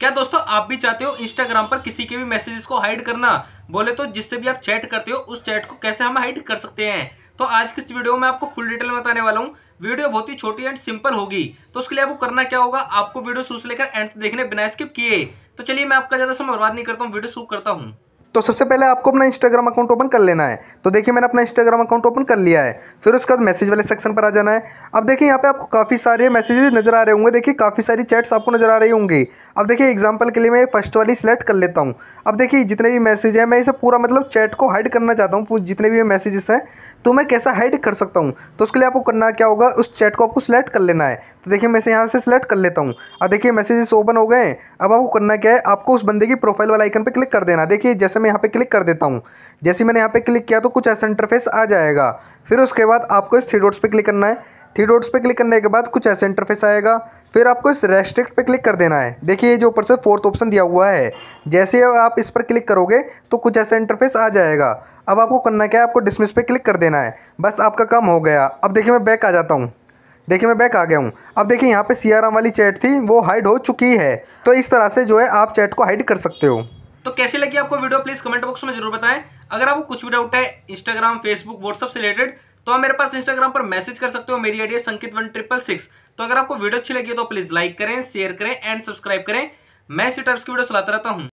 क्या दोस्तों आप भी चाहते हो इंस्टाग्राम पर किसी के भी मैसेजेस को हाइड करना बोले तो जिससे भी आप चैट करते हो उस चैट को कैसे हम हाइड कर सकते हैं तो आज की इस वीडियो में आपको फुल डिटेल में बताने वाला हूँ वीडियो बहुत ही छोटी एंड सिंपल होगी तो उसके लिए आपको करना क्या होगा आपको वीडियो शुरू से लेकर एंड देखने बिना स्किप किए तो चलिए मैं आपका ज़्यादा समय बर्बाद नहीं करता हूँ वीडियो शुरू करता हूँ तो सबसे पहले आपको अपना इंस्टाग्राम अकाउंट ओपन कर लेना है तो देखिए मैंने अपना इंस्टाग्राम अकाउंट ओपन कर लिया है फिर उसके बाद मैसेज वाले सेक्शन पर आ जाना है अब देखिए यहाँ पे आपको काफ़ी सारे मैसेजेस नजर आ रहे होंगे देखिए काफ़ी सारी चैट्स आपको नजर आ रही होंगी अब देखिए एग्जाम्पल के लिए मैं फर्स्ट वाली सिलेक्ट कर लेता हूँ अब देखिए जितने भी मैसेज हैं मैं इसे पूरा मतलब चैट को हाइड करना चाहता हूँ जितने भी मैसेजेस हैं तो मैं कैसा हाइड कर सकता हूँ तो उसके लिए आपको करना क्या होगा उस चैट को आपको सिलेक्ट कर लेना है तो देखिए मैं इसे यहाँ से सिलेक्ट कर लेता हूँ अब देखिए मैसेजेस ओपन हो गए अब आपको करना क्या है आपको उस बंदे की प्रोफाइल वाला आइकन पर क्लिक कर देना देखिए जैसे जैसे मैं यहाँ पे क्लिक कर देता हूँ जैसे मैंने यहाँ पे क्लिक किया तो कुछ ऐसा इंटरफेस आ जाएगा फिर उसके बाद आपको इस थ्री डॉट्स पे क्लिक करना है थ्री डॉट्स पे क्लिक करने के बाद कुछ ऐसा इंटरफेस आएगा फिर आपको इस रेस्ट्रिक्ट पे क्लिक कर देना है देखिए ये जो ऊपर से फोर्थ ऑप्शन दिया हुआ है जैसे आप इस पर क्लिक करोगे तो कुछ ऐसा इंटरफेस आ जाएगा अब आपको करना क्या है आपको डिसमिस पे क्लिक कर देना है बस आपका काम हो गया अब देखिए मैं बैक आ जाता हूँ देखिए मैं बैक आ गया हूँ अब देखिए यहाँ पे सियाराम वाली चैट थी वो हाइड हो चुकी है तो इस तरह से जो है आप चैट को हाइड कर सकते हो तो कैसी लगी आपको वीडियो प्लीज कमेंट बॉक्स में जरूर बताएं अगर आपको कुछ भी डाउट है इंस्टाग्राम फेसबुक व्हाट्सअप से रिलेटेड तो आप मेरे पास इंस्टाग्राम पर मैसेज कर सकते हो मेरी ID Sankit one triple six तो अगर आपको वीडियो अच्छी लगी तो प्लीज लाइक करें शेयर करें एंड सब्सक्राइब करें मैं इसी टाइप्स की वीडियो चलाता रहता हूँ